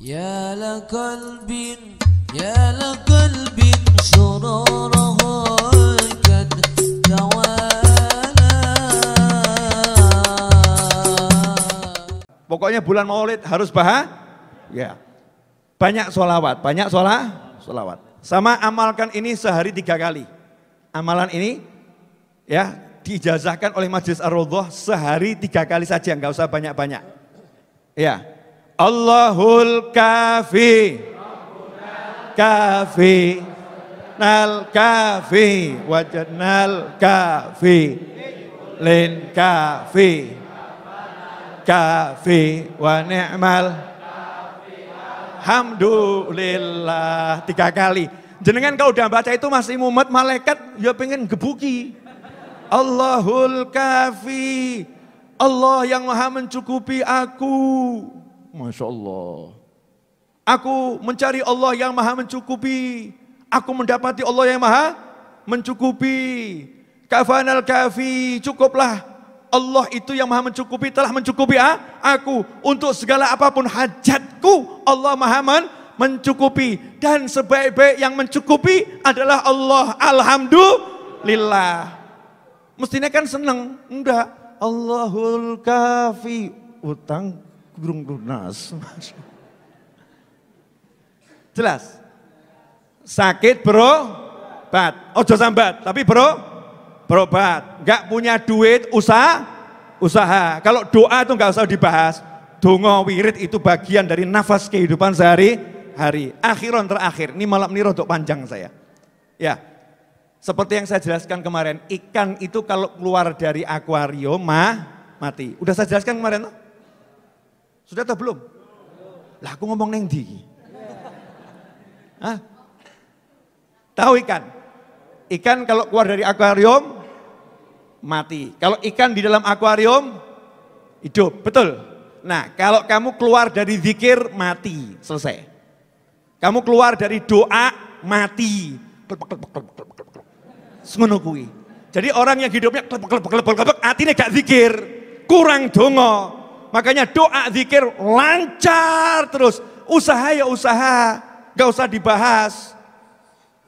Ya ya Pokoknya bulan Maulid harus bahas ya. Banyak solawat, banyak sholat, solawat. Sama amalkan ini sehari tiga kali. Amalan ini ya dijazahkan oleh Majelis ar sehari tiga kali saja, nggak usah banyak-banyak. Ya, Allahul kafi kafi nal kafi wajnal kafi lin kafi kafi wa ni'mal Alhamdulillah tiga kali jenengan kau udah baca itu masih mumet malaikat ya pengen gebuki Allahul kafi Allah yang maha mencukupi aku Masya Allah. Aku mencari Allah yang maha mencukupi. Aku mendapati Allah yang maha mencukupi. Kafanal kafi, cukuplah. Allah itu yang maha mencukupi, telah mencukupi ah, aku. Untuk segala apapun hajatku, Allah maha men mencukupi. Dan sebaik-baik yang mencukupi adalah Allah. Alhamdulillah. Mestinya kan seneng. Enggak. Allahul kafi. Utang gurung lunas. Jelas? Sakit bro, bat. Ojo sambat, tapi bro, bro berobat. gak punya duit, usaha, usaha. Kalau doa itu gak usah dibahas. Dungo wirid itu bagian dari nafas kehidupan sehari-hari. Akhiron terakhir, ini malam ini rodok panjang saya. Ya, seperti yang saya jelaskan kemarin, ikan itu kalau keluar dari akuarium mah mati. Udah saya jelaskan kemarin, sudah atau belum? Lah aku ngomong neng di. Tahu ikan? Ikan kalau keluar dari akuarium mati. Kalau ikan di dalam akuarium hidup, betul. Nah, kalau kamu keluar dari zikir mati, selesai. Kamu keluar dari doa mati. Semono Jadi orang yang hidupnya klepek klepek klepek klepek gak zikir, kurang dongo, Makanya doa, zikir lancar terus. Usaha ya usaha, gak usah dibahas.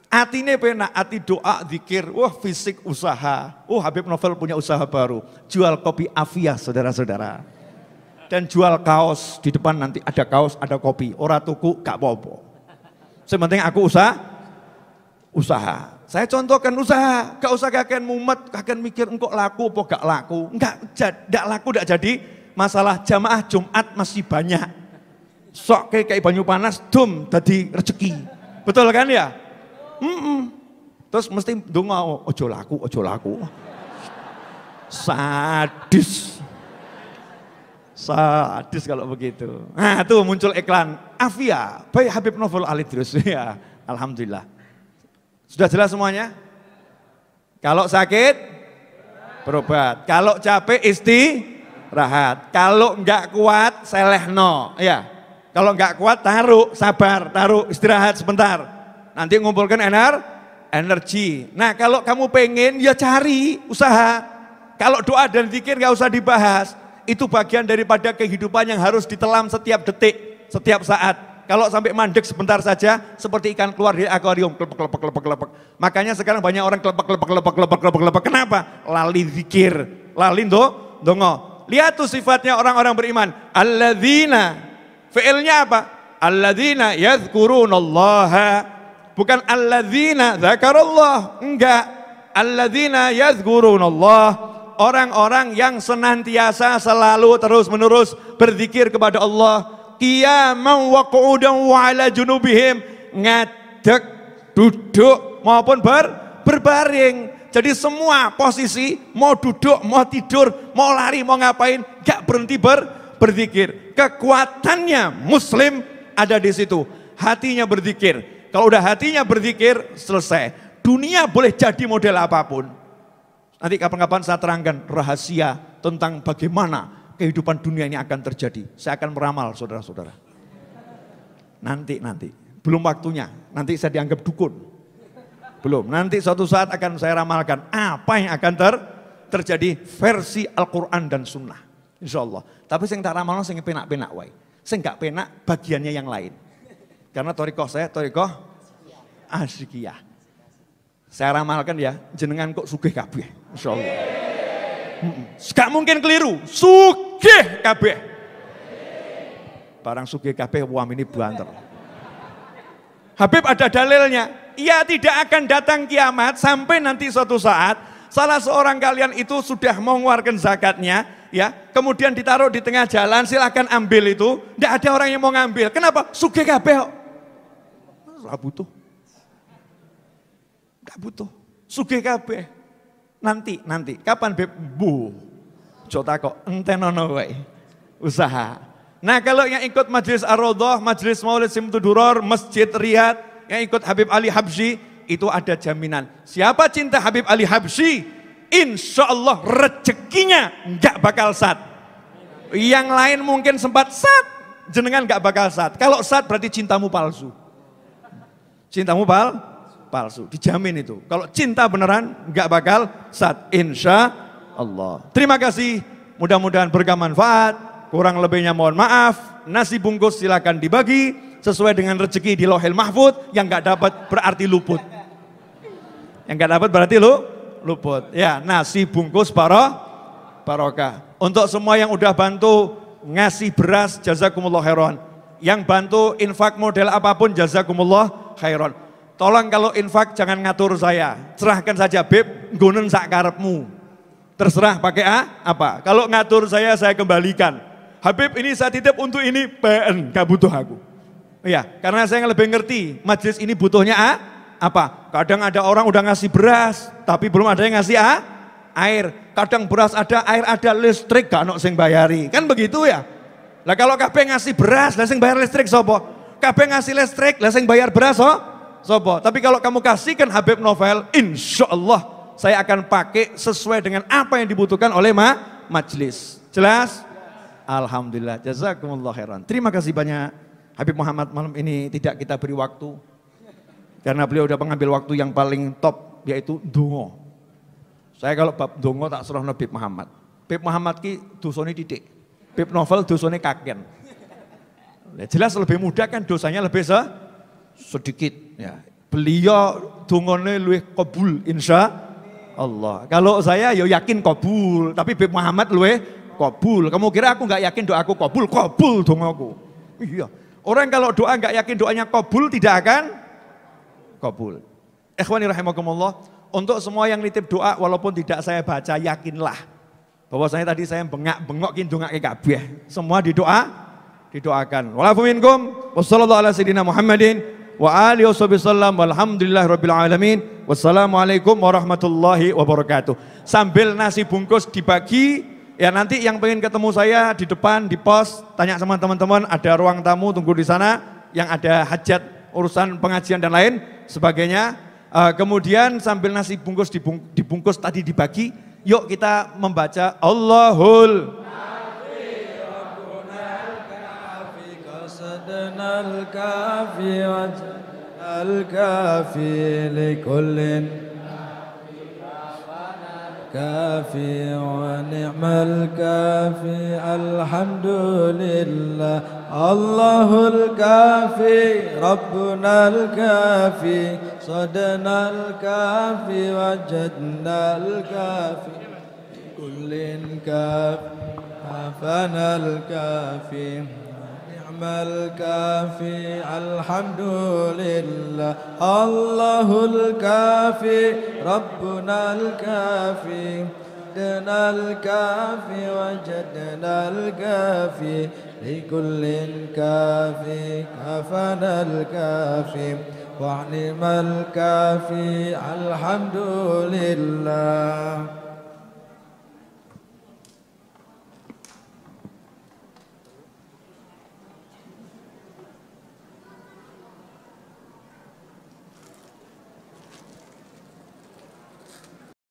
Ati ini penak, ati doa, zikir, wah fisik usaha. Oh Habib Novel punya usaha baru, jual kopi Avia, saudara-saudara. Dan jual kaos, di depan nanti ada kaos, ada kopi. Orang tuku, gak apa-apa. Sementing aku usaha, usaha. Saya contohkan usaha, gak usah kakek mumet, kakek mikir engkau laku apa gak laku. Enggak, enggak laku, enggak jadi masalah jamaah Jumat masih banyak. Sok kayak, kayak banyu panas, dum, tadi rezeki. Betul kan ya? Mm -mm. Terus mesti dungo, oh, ojo laku, ojo laku. Sadis. Sadis kalau begitu. Nah tuh muncul iklan Afia by Habib Novel terus. ya, Alhamdulillah. Sudah jelas semuanya? Kalau sakit, berobat. Kalau capek, isti, rahat. Kalau enggak kuat, selehno. Ya. Kalau enggak kuat, taruh, sabar, taruh, istirahat sebentar. Nanti ngumpulkan ener, energi. Nah kalau kamu pengen, ya cari, usaha. Kalau doa dan zikir nggak usah dibahas. Itu bagian daripada kehidupan yang harus ditelam setiap detik, setiap saat. Kalau sampai mandek sebentar saja, seperti ikan keluar dari akuarium, kelepek, kelepek, kelepek, kelepek. Makanya sekarang banyak orang kelepek, kelepek, kelepek, kelepek, kelepek, kelepek. Kenapa? Lali zikir, lali do, dongo. Lihat tuh sifatnya orang-orang beriman. Alladzina. Fi'ilnya apa? Alladzina yadhkurunallaha. Bukan alladzina zakarullah. Enggak. Alladzina yadhkurunallah. Orang-orang yang senantiasa selalu terus-menerus berzikir kepada Allah. Qiyamam wa qu'udan wa ala junubihim. Ngadek, duduk maupun ber, berbaring jadi semua posisi, mau duduk, mau tidur, mau lari, mau ngapain, gak berhenti ber, berzikir. Kekuatannya muslim ada di situ. Hatinya berzikir. Kalau udah hatinya berzikir, selesai. Dunia boleh jadi model apapun. Nanti kapan-kapan saya terangkan rahasia tentang bagaimana kehidupan dunia ini akan terjadi. Saya akan meramal saudara-saudara. Nanti, nanti. Belum waktunya. Nanti saya dianggap dukun. Belum. Nanti suatu saat akan saya ramalkan apa yang akan ter terjadi versi Al-Quran dan Sunnah. Insya Allah. Tapi saya tak ramalkan saya penak-penak wae. Saya nggak penak bagiannya yang lain. Karena torikoh saya, torikoh asyikiyah. Saya ramalkan ya, jenengan kok sugih kabeh. Insya Allah. Gak mungkin keliru, sugih kabeh. Barang sugih kabeh, wah ini banter. Habib ada dalilnya, ia tidak akan datang kiamat sampai nanti suatu saat salah seorang kalian itu sudah mengeluarkan zakatnya, ya, kemudian ditaruh di tengah jalan, silahkan ambil itu. Tidak ada orang yang mau ngambil. Kenapa? Suge kabeh. Tidak butuh. Tidak butuh. Suge kabeh. Nanti, nanti. Kapan beb? Bu. cota kok entenono wae. Usaha. Nah kalau yang ikut majelis Ar-Rodoh, majelis Maulid Simtuduror, Masjid Riyad yang ikut Habib Ali Habsyi itu ada jaminan. Siapa cinta Habib Ali Habsyi, insya Allah rezekinya nggak bakal sat. Yang lain mungkin sempat sat, jenengan nggak bakal sat. Kalau sat berarti cintamu palsu. Cintamu pal, palsu, dijamin itu. Kalau cinta beneran nggak bakal sat, insya Allah. Terima kasih, mudah-mudahan berkah manfaat. Kurang lebihnya mohon maaf. Nasi bungkus silakan dibagi sesuai dengan rezeki di lohel mahfud, yang nggak dapat berarti luput. Yang nggak dapat berarti lu luput. Ya, nasi bungkus para barokah. Untuk semua yang udah bantu ngasih beras jazakumullah khairan. Yang bantu infak model apapun jazakumullah khairan. Tolong kalau infak jangan ngatur saya. cerahkan saja bib gunen sak Terserah pakai A, apa. Kalau ngatur saya saya kembalikan. Habib ini saya titip untuk ini PN, gak butuh aku. Iya, karena saya lebih ngerti majelis ini butuhnya a, apa? Kadang ada orang udah ngasih beras, tapi belum ada yang ngasih a, air. Kadang beras ada, air ada, listrik gak nok sing bayari. Kan begitu ya? Lah kalau kabeh ngasih beras, lah sing bayar listrik sobo. Kabeh ngasih listrik, lah sing bayar beras so? Sopo? Tapi kalau kamu kasihkan Habib Novel, insya Allah saya akan pakai sesuai dengan apa yang dibutuhkan oleh ma majelis. Jelas? Alhamdulillah. Jazakumullah khairan. Terima kasih banyak. Habib Muhammad malam ini tidak kita beri waktu. Karena beliau sudah mengambil waktu yang paling top yaitu dungo. Saya kalau bab dungo tak suruh Habib Muhammad. Habib Muhammad ki dosone didik. Habib Novel dosone kaken. Ya, jelas lebih mudah kan dosanya lebih se sedikit. Ya. Beliau dungone luwih kabul insya Allah. Kalau saya ya yakin kabul, tapi Habib Muhammad luwih kabul. Kamu kira aku nggak yakin doaku kabul? Kabul dongaku. Iya. Orang kalau doa nggak yakin doanya kabul tidak akan kabul. Ikhwani rahimakumullah, untuk semua yang nitip doa walaupun tidak saya baca yakinlah bahwasanya tadi saya bengak bengok dongak ke kabeh. Semua didoa didoakan. Walafu minkum wassallallahu ala sayyidina Muhammadin wa alihi wasallam walhamdulillah rabbil alamin. Wassalamualaikum warahmatullahi wabarakatuh. Sambil nasi bungkus dibagi Ya nanti yang pengen ketemu saya di depan, di pos, tanya sama teman-teman, ada ruang tamu tunggu di sana, yang ada hajat, urusan pengajian dan lain sebagainya. Uh, kemudian sambil nasi bungkus dibung, dibungkus tadi dibagi, yuk kita membaca Allahul al-kafi الكافي ونعم الكافي الحمد لله الله الكافي ربنا الكافي صدنا الكافي وجدنا الكافي كل كافي عافانا الكافي الكافي الحمد لله الله الكافي ربنا الكافي وجدنا الكافي وجدنا الكافي لكل كافي كفنا الكافي وعلم الكافي الحمد لله